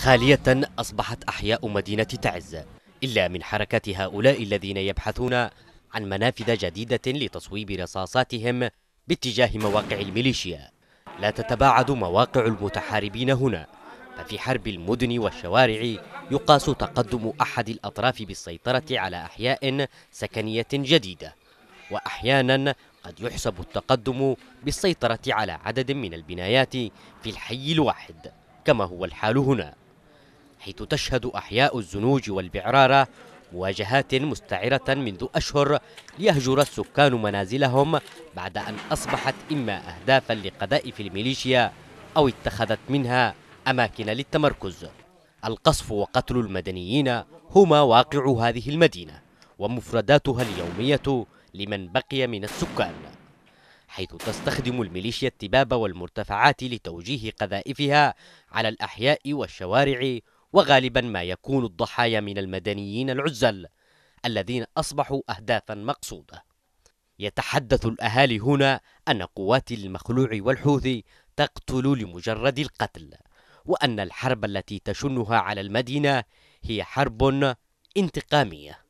خالية أصبحت أحياء مدينة تعز إلا من حركة هؤلاء الذين يبحثون عن منافذ جديدة لتصويب رصاصاتهم باتجاه مواقع الميليشيا لا تتباعد مواقع المتحاربين هنا ففي حرب المدن والشوارع يقاس تقدم أحد الأطراف بالسيطرة على أحياء سكنية جديدة وأحيانا قد يحسب التقدم بالسيطرة على عدد من البنايات في الحي الواحد كما هو الحال هنا حيث تشهد أحياء الزنوج والبعرارة مواجهات مستعرة منذ أشهر ليهجر السكان منازلهم بعد أن أصبحت إما أهدافا لقذائف الميليشيا أو اتخذت منها أماكن للتمركز القصف وقتل المدنيين هما واقع هذه المدينة ومفرداتها اليومية لمن بقي من السكان حيث تستخدم الميليشيا التباب والمرتفعات لتوجيه قذائفها على الأحياء والشوارع وغالبا ما يكون الضحايا من المدنيين العزل الذين أصبحوا أهدافا مقصودة يتحدث الأهالي هنا أن قوات المخلوع والحوثي تقتل لمجرد القتل وأن الحرب التي تشنها على المدينة هي حرب انتقامية